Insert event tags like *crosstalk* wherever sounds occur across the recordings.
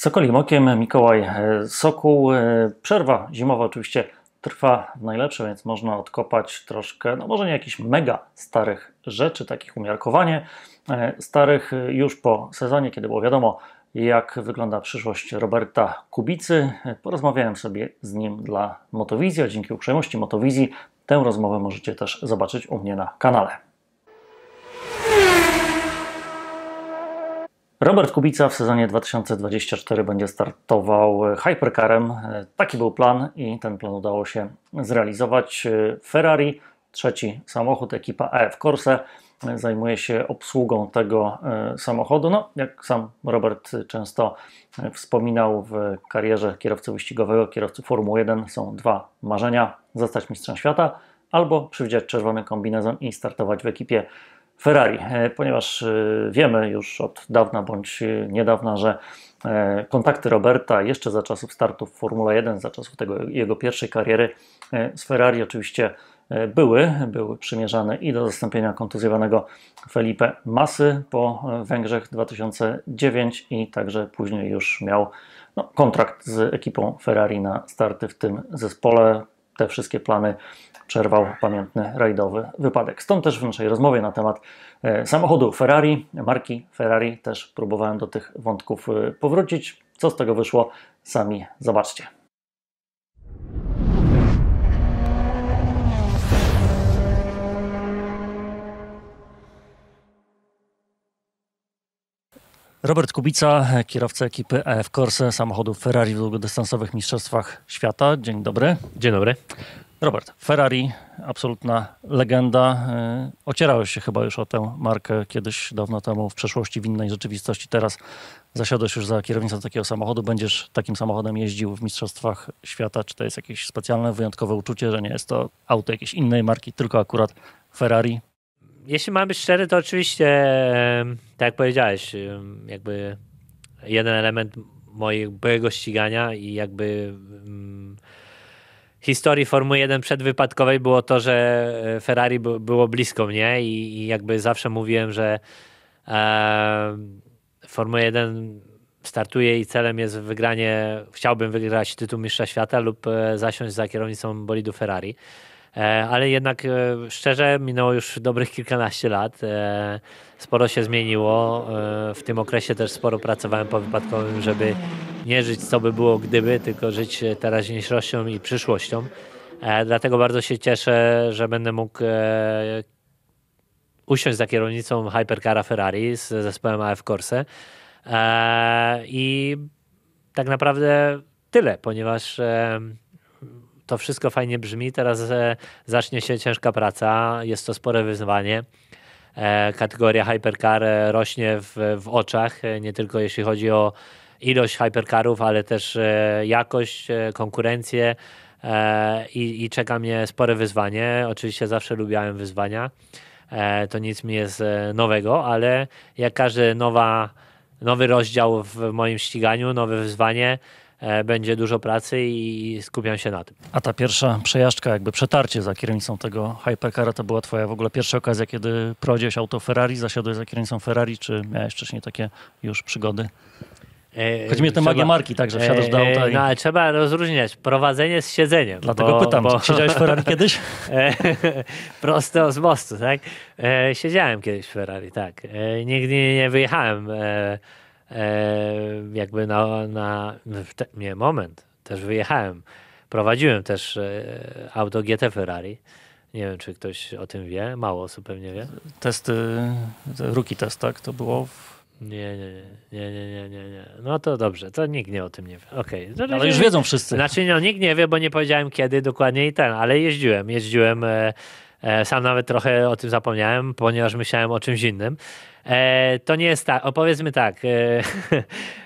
Sokolim Okiem, Mikołaj e, Sokół. E, przerwa zimowa oczywiście trwa najlepsze, więc można odkopać troszkę, no może nie jakichś mega starych rzeczy, takich umiarkowanie e, starych już po sezonie, kiedy było wiadomo, jak wygląda przyszłość Roberta Kubicy. Porozmawiałem sobie z nim dla Motowizji, a dzięki uprzejmości Motowizji tę rozmowę możecie też zobaczyć u mnie na kanale. Robert Kubica w sezonie 2024 będzie startował Hypercarem. Taki był plan i ten plan udało się zrealizować. Ferrari, trzeci samochód, ekipa EF Corse zajmuje się obsługą tego e, samochodu. No, jak sam Robert często wspominał w karierze kierowcy wyścigowego, kierowcy Formuły 1 są dwa marzenia: zostać mistrzem świata albo przywdziać czerwony kombinezon i startować w ekipie Ferrari, e, ponieważ e, wiemy już od dawna bądź e, niedawna, że kontakty Roberta jeszcze za czasów startów Formuły 1, za czasów tego jego pierwszej kariery z Ferrari oczywiście były, były przymierzane i do zastąpienia kontuzjowanego Felipe Masy po Węgrzech 2009 i także później już miał no, kontrakt z ekipą Ferrari na starty w tym zespole te wszystkie plany przerwał pamiętny rajdowy wypadek. Stąd też w naszej rozmowie na temat e, samochodu Ferrari, marki Ferrari, też próbowałem do tych wątków e, powrócić. Co z tego wyszło, sami zobaczcie. Robert Kubica, kierowca ekipy EF Corse samochodów Ferrari w długodystansowych mistrzostwach świata. Dzień dobry. Dzień dobry. Robert, Ferrari, absolutna legenda. E, ocierałeś się chyba już o tę markę kiedyś dawno temu, w przeszłości, w innej rzeczywistości. Teraz zasiadasz już za kierownicą takiego samochodu, będziesz takim samochodem jeździł w Mistrzostwach Świata. Czy to jest jakieś specjalne, wyjątkowe uczucie, że nie jest to auto jakiejś innej marki, tylko akurat Ferrari? jeśli mam być szczery, to oczywiście, tak jak powiedziałeś, jakby jeden element mojego ścigania i jakby hmm, historii Formuły 1 przedwypadkowej było to, że e, Ferrari było blisko mnie i, i jakby zawsze mówiłem, że e, Formuła 1 startuje i celem jest wygranie, chciałbym wygrać tytuł mistrza świata lub e, zasiąść za kierownicą bolidu Ferrari. E, ale jednak e, szczerze minęło już dobrych kilkanaście lat. E, sporo się zmieniło. W tym okresie też sporo pracowałem po wypadkowym, żeby nie żyć co by było gdyby, tylko żyć teraźniejszością i przyszłością. Dlatego bardzo się cieszę, że będę mógł usiąść za kierownicą Hypercara Ferrari z zespołem AF Corse. I tak naprawdę tyle, ponieważ to wszystko fajnie brzmi, teraz e, zacznie się ciężka praca, jest to spore wyzwanie. E, kategoria hypercar e, rośnie w, w oczach, nie tylko jeśli chodzi o ilość hypercarów, ale też jakość, konkurencję i, i czeka mnie spore wyzwanie. Oczywiście zawsze lubiałem wyzwania, to nic mi jest nowego, ale jak każdy nowa, nowy rozdział w moim ściganiu, nowe wyzwanie, E, będzie dużo pracy i skupiam się na tym. A ta pierwsza przejażdżka, jakby przetarcie za kierownicą tego Hypercara, to była twoja w ogóle pierwsza okazja, kiedy prodziesz auto Ferrari, zasiadłeś za kierownicą Ferrari, czy miałeś wcześniej takie już przygody? E, Chodzi mi o te magię marki, także wsiadasz do auta. I... E, no ale trzeba rozróżniać prowadzenie z siedzeniem. Dlatego bo, pytam, bo... siedziałeś w Ferrari *laughs* kiedyś? *laughs* Prosto z mostu, tak? Siedziałem kiedyś w Ferrari, tak. Nigdy nie wyjechałem E, jakby na, na no, te, nie, moment, też wyjechałem. Prowadziłem też e, auto GT Ferrari. Nie wiem, czy ktoś o tym wie. Mało osób pewnie wie. Testy, ruki test, tak? To było w... Nie, nie, nie, nie, nie, nie, nie. No to dobrze, to nikt nie o tym nie wie. Okej. No, ale już wiedzą wszyscy. Znaczy, no nikt nie wie, bo nie powiedziałem kiedy dokładnie i ten, ale jeździłem, jeździłem e, E, sam nawet trochę o tym zapomniałem, ponieważ myślałem o czymś innym. E, to nie jest tak, opowiedzmy tak, *laughs*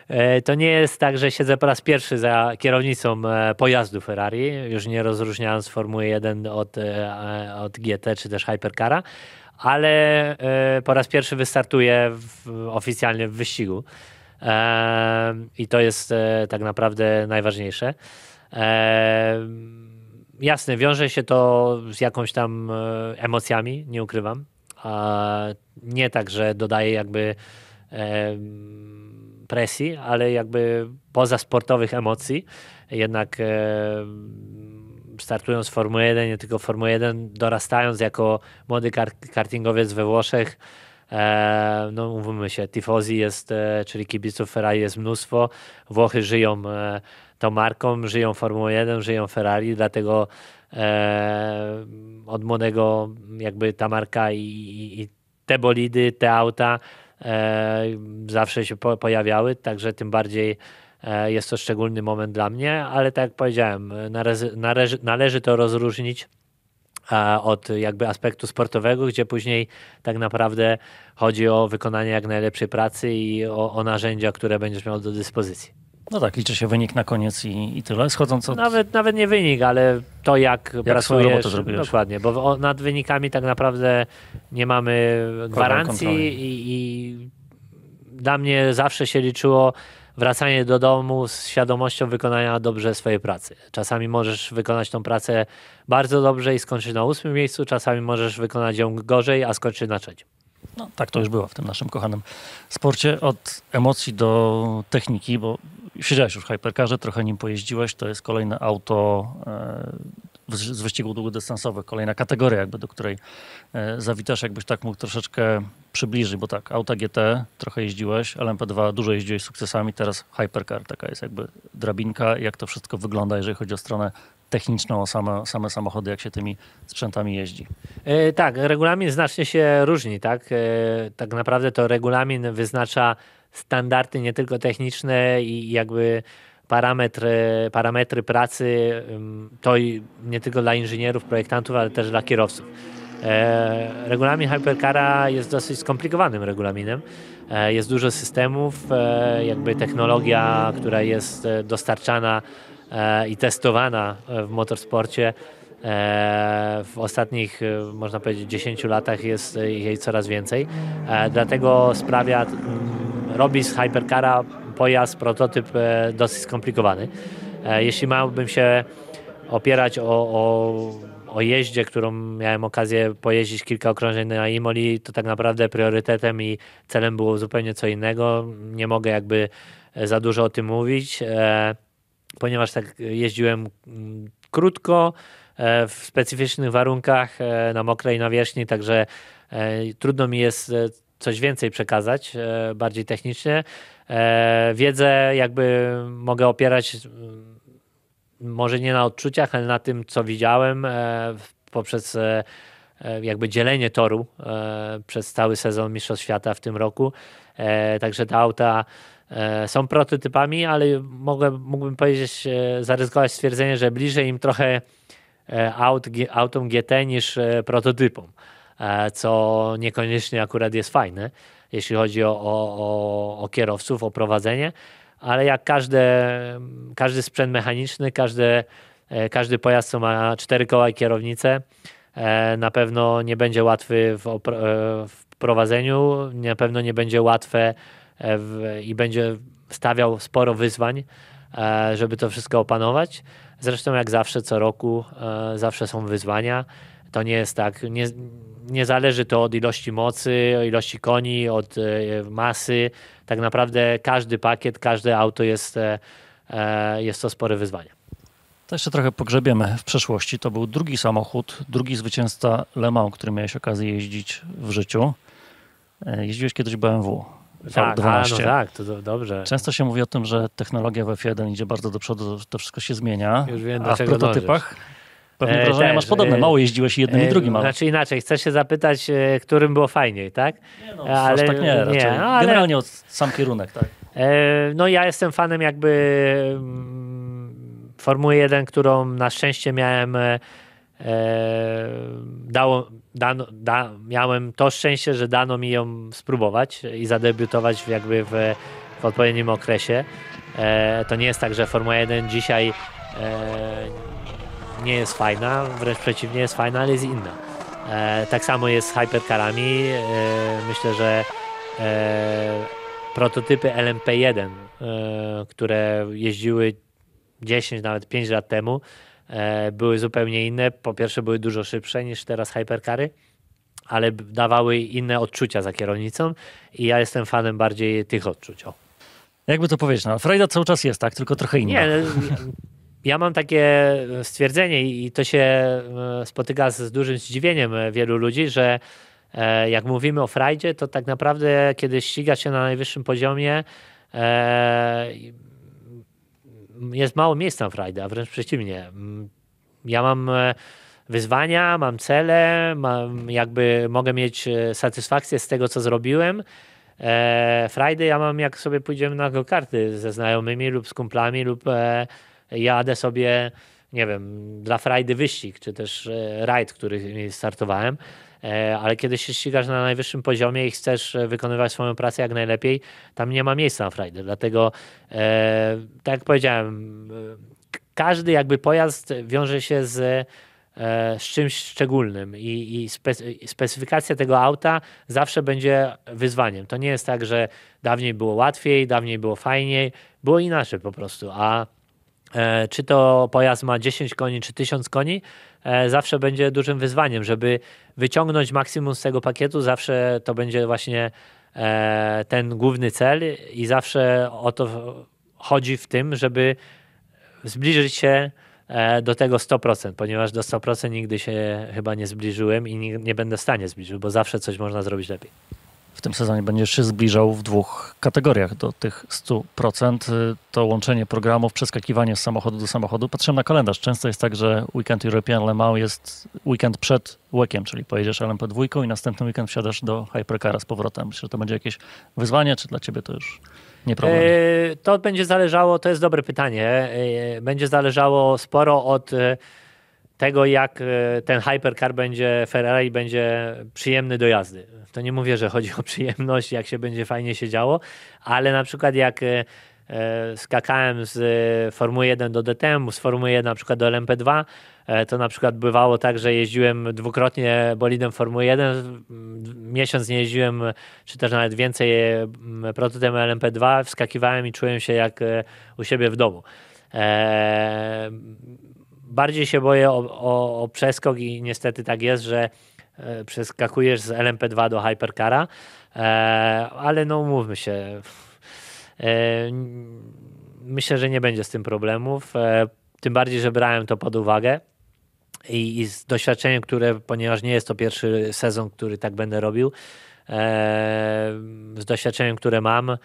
e, to nie jest tak, że siedzę po raz pierwszy za kierownicą pojazdu Ferrari, już nie rozróżniając Formuły 1 od, od GT czy też Hypercara, ale po raz pierwszy wystartuję w, oficjalnie w wyścigu. I to jest tak naprawdę najważniejsze jasne, wiąże się to z jakąś tam e, emocjami, nie ukrywam. A nie tak, że dodaje jakby presji, ale jakby poza sportowych emocji. Jednak e, startując z Formuły 1, nie tylko Formuły 1, dorastając jako młody kartingowiec we Włoszech, e, no mówmy się, tifozji jest, czyli kibiców Ferrari jest mnóstwo. Włochy żyją tą marką, żyją Formułą 1, żyją Ferrari, dlatego e, od młodego jakby ta marka i, i te bolidy, te auta e, zawsze się po, pojawiały, także tym bardziej e, jest to szczególny moment dla mnie, ale tak jak powiedziałem, należy, należy, należy to rozróżnić e, od jakby aspektu sportowego, gdzie później tak naprawdę chodzi o wykonanie jak najlepszej pracy i o, o narzędzia, które będziesz miał do dyspozycji. No tak, liczy się wynik na koniec i, i tyle. Schodząc od... nawet, nawet nie wynik, ale to jak, jak pracujesz. Dokładnie, bo nad wynikami tak naprawdę nie mamy gwarancji i, i dla mnie zawsze się liczyło wracanie do domu z świadomością wykonania dobrze swojej pracy. Czasami możesz wykonać tą pracę bardzo dobrze i skończyć na ósmym miejscu, czasami możesz wykonać ją gorzej, a skończyć na trzecim. No tak to już było w tym naszym kochanym sporcie. Od emocji do techniki, bo siedziałeś już w Hypercarze, trochę nim pojeździłeś, to jest kolejne auto e, z wyścigów długodystansowych, kolejna kategoria jakby, do której e, zawitasz, jakbyś tak mógł troszeczkę przybliżyć, bo tak, auta GT trochę jeździłeś, LMP2 dużo jeździłeś sukcesami, teraz Hypercar, taka jest jakby drabinka, jak to wszystko wygląda, jeżeli chodzi o stronę techniczną, o same, same samochody, jak się tymi sprzętami jeździ. E, tak, regulamin znacznie się różni, tak? tak naprawdę to regulamin wyznacza standardy nie tylko techniczne i jakby parametry, parametry pracy to nie tylko dla inżynierów, projektantów, ale też dla kierowców. E, regulamin Hypercara jest dosyć skomplikowanym regulaminem. E, jest dużo systemów, e, jakby technologia, która jest dostarczana i testowana w motorsporcie w ostatnich, można powiedzieć, 10 latach jest jej coraz więcej. Dlatego sprawia robi z Hypercara pojazd, prototyp e, dosyć skomplikowany. E, jeśli miałbym się opierać o, o, o jeździe, którą miałem okazję pojeździć kilka okrążeń na Imoli, to tak naprawdę priorytetem i celem było zupełnie co innego. Nie mogę jakby e, za dużo o tym mówić, ponieważ tak jeździłem mm, krótko, w specyficznych warunkach, na mokrej nawierzchni, także trudno mi jest coś więcej przekazać, e, bardziej technicznie. E, wiedzę jakby mogę opierać może nie na odczuciach, ale na tym, co widziałem e, poprzez jakby dzielenie toru przez cały sezon Mistrzostw Świata w tym roku. Także te auta są prototypami, ale mogę, mógłbym powiedzieć, zaryzykować stwierdzenie, że bliżej im trochę aut, autom GT niż prototypom. E, co niekoniecznie akurat jest fajne, jeśli chodzi o, o, o kierowców, o prowadzenie, ale jak każde, każdy sprzęt mechaniczny, każdy e, każdy pojazd, co ma cztery koła i kierownicę, e, na pewno nie będzie łatwy w, w prowadzeniu, na pewno nie będzie łatwe w, i będzie stawiał sporo wyzwań, żeby to wszystko opanować. Zresztą jak zawsze co roku zawsze są wyzwania. To nie jest tak, nie, nie zależy to od ilości mocy, od ilości koni, od e, masy. Tak naprawdę każdy pakiet, każde auto jest, e, e, jest to spore wyzwanie. To jeszcze trochę pogrzebiemy w przeszłości. To był drugi samochód, drugi zwycięzca Le Mans, który miałeś okazję jeździć w życiu. Jeździłeś kiedyś BMW. Tak, a, no tak, to do, dobrze. Często się mówi o tym, że technologia w F1 idzie bardzo do przodu, to wszystko się zmienia. Już wiem, a w prototypach dążysz. Pewnie wrażenia tak, masz podobne. E, Mało jeździłeś jednym i e, drugim. Ale... Znaczy inaczej, chcesz się zapytać, e, którym było fajniej, tak? Nie no, ale, aż tak nie, raczej. Nie, no, ale... Generalnie od sam kierunek, tak. No ja jestem fanem jakby mm, Formuły 1, którą na szczęście miałem dało, dano, da, miałem to szczęście, że dano mi ją spróbować i zadebiutować jakby w, w odpowiednim okresie. to nie jest tak, że Formuła 1 dzisiaj nie jest fajna, wręcz przeciwnie jest fajna, ale jest inna. E, tak samo jest z hypercarami. E, myślę, że e, prototypy LMP1, e, które jeździły 10, nawet 5 lat temu, e, były zupełnie inne. Po pierwsze były dużo szybsze niż teraz hypercary, ale dawały inne odczucia za kierownicą i ja jestem fanem bardziej tych odczuć. O. Jakby to powiedzieć, no, Frejda cały czas jest, tak? Tylko trochę inna. Nie, *laughs* ja mam takie e, stwierdzenie i to się e, spotyka z dużym zdziwieniem e, wielu ludzi, że jak mówimy o frajdzie, to tak naprawdę kiedy ściga się na najwyższym poziomie jest mało miejsca na frajdę, a wręcz przeciwnie. Mm, ja mam wyzwania, mam cele, mam jakby mogę mieć satysfakcję z tego, co zrobiłem, Friday ja mam, jak sobie pójdziemy na go karty ze znajomymi lub z kumplami lub jadę sobie, nie wiem, dla frajdy wyścig, czy też e, rajd, który startowałem, e, ale kiedy się ścigasz na najwyższym poziomie i chcesz e, wykonywać swoją pracę jak najlepiej, tam nie ma miejsca na frajdę. Dlatego, tak jak powiedziałem, każdy jakby pojazd wiąże się z z czymś szczególnym i, i specyfikacja tego auta zawsze będzie wyzwaniem. To nie jest tak, że dawniej było łatwiej, dawniej było fajniej, było inaczej po prostu, a E, czy to pojazd ma 10 koni, czy 1000 koni, e, zawsze będzie dużym wyzwaniem, żeby wyciągnąć maksimum z tego pakietu, zawsze to będzie właśnie e, ten główny cel i zawsze o to chodzi w tym, żeby zbliżyć się do tego 100%, ponieważ do 100% nigdy się chyba nie zbliżyłem i nie będę w stanie zbliżyć, bo zawsze coś można zrobić lepiej tym sezonie będziesz się zbliżał w dwóch kategoriach do tych 100%. To łączenie programów, przeskakiwanie z samochodu do samochodu. Patrzę na kalendarz. Często jest tak, że weekend European Le Mans jest weekend przed łekiem, czyli pojedziesz LMP2 i następny weekend wsiadasz do Hypercara z powrotem. Myślę, że to będzie jakieś wyzwanie, czy dla ciebie to już nie problem? E, to będzie zależało, to jest dobre pytanie. E, będzie zależało sporo od e, tego, jak e, ten hypercar będzie, Ferrari będzie przyjemny do jazdy. To nie mówię, że chodzi o przyjemność, jak się będzie fajnie siedziało, ale na przykład jak e, e, skakałem z Formuły 1 do DTM, z Formuły 1 na przykład do LMP2, to na przykład bywało tak, że jeździłem dwukrotnie bolidem Formuły 1, miesiąc nie jeździłem, czy też nawet więcej prototypem LMP2, wskakiwałem i czułem się jak u siebie w domu bardziej się boję o, o, o przeskok i niestety tak jest, że e, przeskakujesz z LMP2 do Hypercara, e, ale no mówmy się, e, myślę, że nie będzie z tym problemów, tym bardziej, że brałem to pod uwagę i, i z doświadczeniem, które, ponieważ nie jest to pierwszy sezon, który tak będę robił, z doświadczeniem, które mam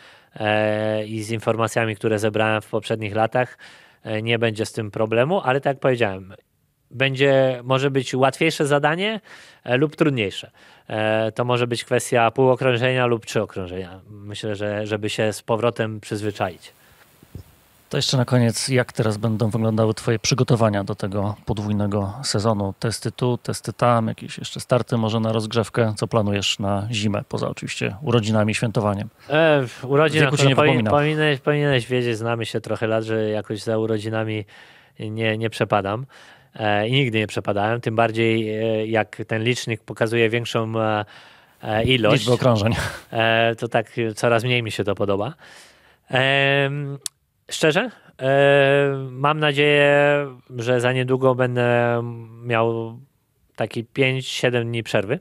i z informacjami, które zebrałem w poprzednich latach, E, nie będzie z tym problemu, ale tak jak powiedziałem, będzie, może być łatwiejsze zadanie e, lub trudniejsze. E, to może być kwestia półokrążenia lub trzyokrążenia. Myślę, że żeby się z powrotem przyzwyczaić. To jeszcze na koniec, jak teraz będą wyglądały Twoje przygotowania do tego podwójnego sezonu? Testy tu, testy tam, jakieś jeszcze starty może na rozgrzewkę. Co planujesz na zimę, poza oczywiście urodzinami, świętowaniem? E, urodzin akurat, nie pomin powinieneś, powinieneś wiedzieć, znamy się trochę lat, że jakoś za urodzinami nie, nie przepadam. E, I nigdy nie przepadałem, tym bardziej e, jak ten licznik pokazuje większą e, e, ilość. Liczbę okrążeń. E, to tak coraz mniej mi się to podoba. Szczerze, e, mam nadzieję, że za niedługo będę miał taki 5-7 dni przerwy,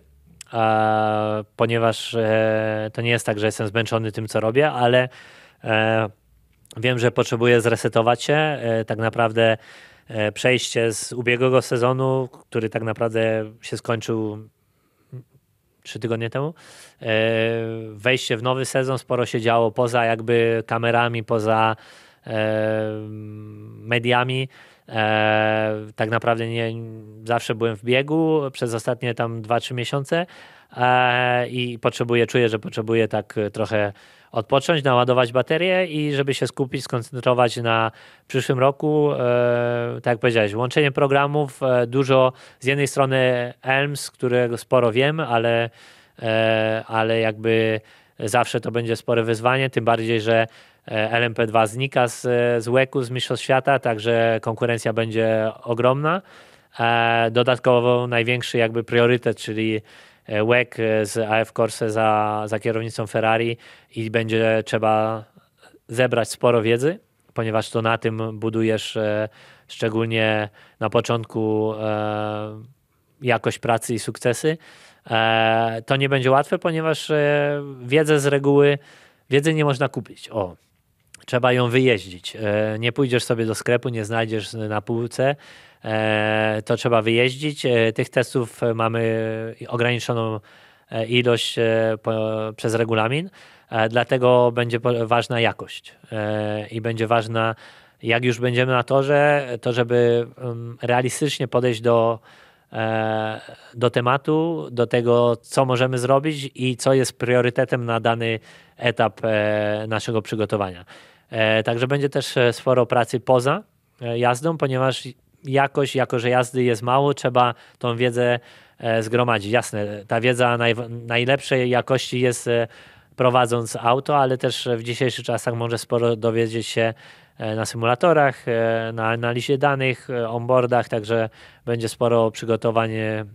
ponieważ e, to nie jest tak, że jestem zmęczony tym, co robię, ale e, wiem, że potrzebuję zresetować się. Tak naprawdę przejście z ubiegłego sezonu, który tak naprawdę się skończył trzy tygodnie temu. Wejście w nowy sezon, sporo się działo poza jakby kamerami, poza mediami. E, tak naprawdę nie zawsze byłem w biegu przez ostatnie tam 2-3 miesiące e, i potrzebuję, czuję, że potrzebuję tak e, trochę odpocząć, naładować baterię i żeby się skupić, skoncentrować na przyszłym roku. Tak jak powiedziałeś, łączenie programów, dużo z jednej strony ELMS, którego sporo wiem, ale, ale jakby zawsze to będzie spore wyzwanie, tym bardziej, że LMP2 znika z, z łeku, z Mistrzostw Świata, także konkurencja będzie ogromna. E, dodatkowo największy jakby priorytet, czyli e, łek e, z AF Corse za, za kierownicą Ferrari i będzie trzeba zebrać sporo wiedzy, ponieważ to na tym budujesz szczególnie na początku jakość pracy i sukcesy. To nie będzie łatwe, ponieważ wiedzę z reguły, wiedzy nie można kupić. O, trzeba ją wyjeździć. E, nie pójdziesz sobie do sklepu, nie znajdziesz na półce, e, to trzeba wyjeździć. E, tych testów mamy ograniczoną ilość przez regulamin, dlatego będzie ważna jakość i będzie ważna, jak już będziemy na torze, to żeby mm, realistycznie podejść do do tematu, do tego, co możemy zrobić i co jest priorytetem na dany etap naszego przygotowania. E, także będzie też e, sporo pracy poza e, jazdą, ponieważ jakoś, jako że jazdy jest mało, trzeba tą wiedzę zgromadzić. Jasne, ta wiedza naj, najlepszej jakości jest prowadząc auto, ale też w dzisiejszych czasach może sporo dowiedzieć się na symulatorach, na analizie danych, onboardach, także będzie sporo przygotowań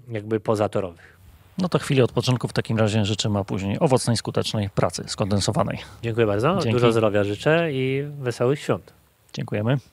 jakby pozatorowych. No to chwili odpoczynku w takim razie życzymy, a później owocnej, skutecznej pracy skondensowanej. Dziękuję bardzo. Dzięki. Dużo zdrowia życzę i wesołych świąt. Dziękujemy.